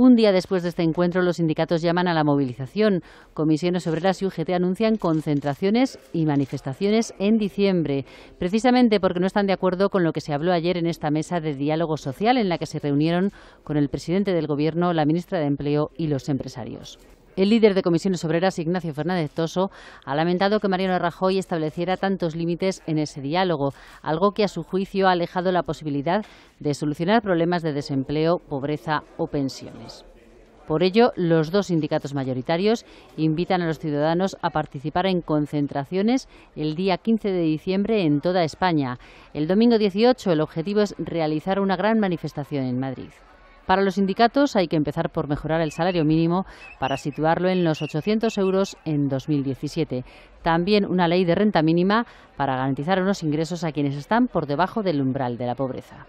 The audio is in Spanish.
Un día después de este encuentro, los sindicatos llaman a la movilización. Comisiones Obreras y UGT anuncian concentraciones y manifestaciones en diciembre, precisamente porque no están de acuerdo con lo que se habló ayer en esta mesa de diálogo social en la que se reunieron con el presidente del Gobierno, la ministra de Empleo y los empresarios. El líder de comisiones obreras, Ignacio Fernández Toso, ha lamentado que Mariano Rajoy estableciera tantos límites en ese diálogo, algo que a su juicio ha alejado la posibilidad de solucionar problemas de desempleo, pobreza o pensiones. Por ello, los dos sindicatos mayoritarios invitan a los ciudadanos a participar en concentraciones el día 15 de diciembre en toda España. El domingo 18 el objetivo es realizar una gran manifestación en Madrid. Para los sindicatos hay que empezar por mejorar el salario mínimo para situarlo en los 800 euros en 2017. También una ley de renta mínima para garantizar unos ingresos a quienes están por debajo del umbral de la pobreza.